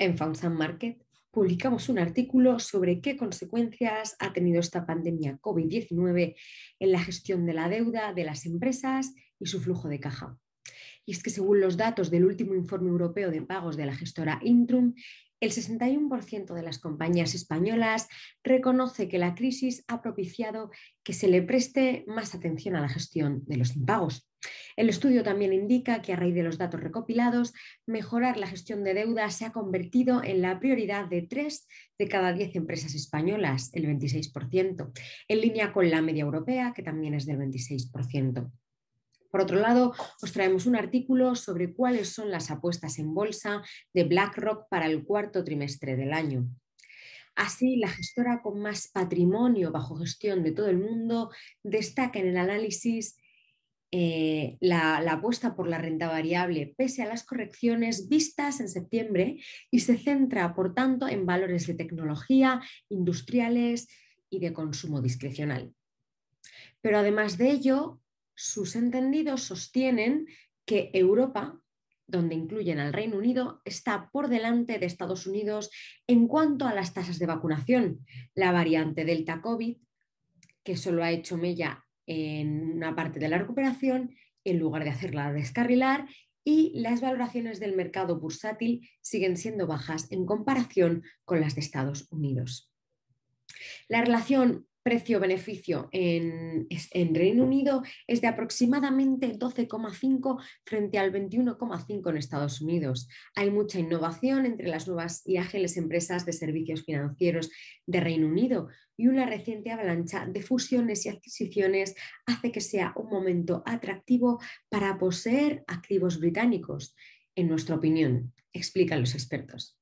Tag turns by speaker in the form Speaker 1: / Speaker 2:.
Speaker 1: En Fountain Market publicamos un artículo sobre qué consecuencias ha tenido esta pandemia COVID-19 en la gestión de la deuda de las empresas y su flujo de caja. Y es que según los datos del último informe europeo de pagos de la gestora Intrum, el 61% de las compañías españolas reconoce que la crisis ha propiciado que se le preste más atención a la gestión de los impagos. El estudio también indica que a raíz de los datos recopilados, mejorar la gestión de deuda se ha convertido en la prioridad de tres de cada 10 empresas españolas, el 26%, en línea con la media europea, que también es del 26%. Por otro lado, os traemos un artículo sobre cuáles son las apuestas en bolsa de BlackRock para el cuarto trimestre del año. Así, la gestora con más patrimonio bajo gestión de todo el mundo destaca en el análisis eh, la, apuesta por la renta variable, pese a las correcciones vistas en septiembre, y se centra, por tanto, en valores de tecnología, industriales y de consumo discrecional. Pero además de ello, sus entendidos sostienen que Europa, donde incluyen al Reino Unido, está por delante de Estados Unidos en cuanto a las tasas de vacunación. La variante Delta COVID, que solo ha hecho mella en una parte de la recuperación, en lugar de hacerla descarrilar, y las valoraciones del mercado bursátil siguen siendo bajas en comparación con las de Estados Unidos. La relación precio-beneficio en, Reino Unido es de aproximadamente 12,5 frente al 21,5 en Estados Unidos. Hay mucha innovación entre las nuevas y ágiles empresas de servicios financieros de Reino Unido y una reciente avalancha de fusiones y adquisiciones hace que sea un momento atractivo para poseer activos británicos, en nuestra opinión, explican los expertos.